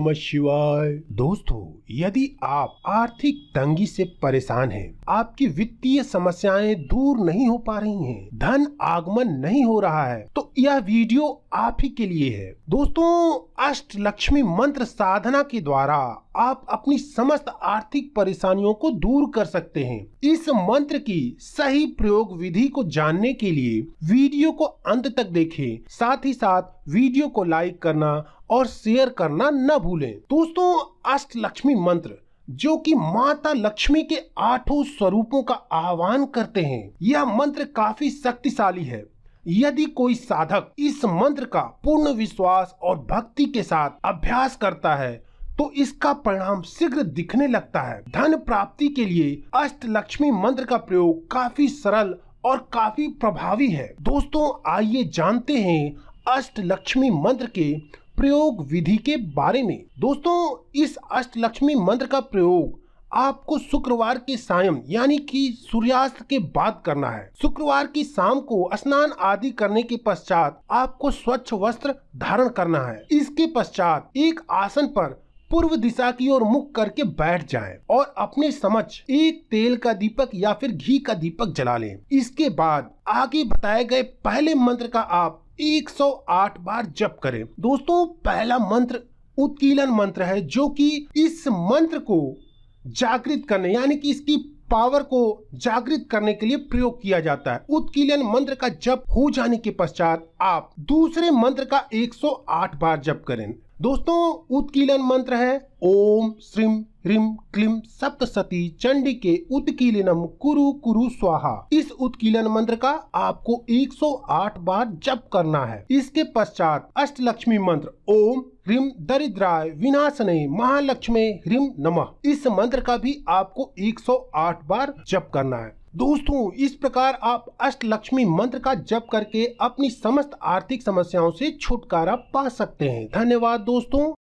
नमः शिवाय दोस्तों यदि आप आर्थिक तंगी से परेशान हैं, आपकी वित्तीय समस्याएं दूर नहीं हो पा रही हैं, धन आगमन नहीं हो रहा है तो यह वीडियो आप ही के लिए है दोस्तों अष्ट लक्ष्मी मंत्र साधना के द्वारा आप अपनी समस्त आर्थिक परेशानियों को दूर कर सकते हैं इस मंत्र की सही प्रयोग विधि को जानने के लिए वीडियो को अंत तक देखें साथ ही साथ वीडियो को लाइक करना और शेयर करना न भूलें दोस्तों अष्ट लक्ष्मी मंत्र जो कि माता लक्ष्मी के आठों स्वरूपों का आह्वान करते हैं यह मंत्र काफी शक्तिशाली है यदि कोई साधक इस मंत्र का पूर्ण विश्वास और भक्ति के साथ अभ्यास करता है तो इसका परिणाम शीघ्र दिखने लगता है धन प्राप्ति के लिए अष्ट लक्ष्मी मंत्र का प्रयोग काफी सरल और काफी प्रभावी है दोस्तों आइए जानते हैं अष्ट लक्ष्मी मंत्र के प्रयोग विधि के बारे में दोस्तों इस अष्ट लक्ष्मी मंत्र का प्रयोग आपको शुक्रवार के सायं यानी कि सूर्यास्त के बाद करना है शुक्रवार की शाम को स्नान आदि करने के पश्चात आपको स्वच्छ वस्त्र धारण करना है इसके पश्चात एक आसन पर पूर्व दिशा की ओर मुख करके बैठ जाएं और अपने समझ एक तेल का दीपक या फिर घी का दीपक जला लें इसके बाद आगे बताए गए पहले मंत्र का आप 108 बार जप करें दोस्तों पहला मंत्र उत्कीलन मंत्र है जो कि इस मंत्र को जागृत करने यानी कि इसकी पावर को जागृत करने के लिए प्रयोग किया जाता है उत्कीलन मंत्र का जप हो जाने के पश्चात आप दूसरे मंत्र का 108 बार जप करें दोस्तों उत्कीलन मंत्र है ओम श्रीम ह्रीम क्लीम सती चंडी के उत्कीलनम कुरु कुरु स्वाहा इस उत्कीलन मंत्र का आपको 108 बार जप करना है इसके पश्चात अष्टलक्ष्मी मंत्र ओम ह्रीम दरिद्राय विनाशनय महालक्ष्मी ह्रीम नमः इस मंत्र का भी आपको 108 बार जप करना है दोस्तों इस प्रकार आप अष्टलक्ष्मी मंत्र का जप करके अपनी समस्त आर्थिक समस्याओं से छुटकारा पा सकते हैं धन्यवाद दोस्तों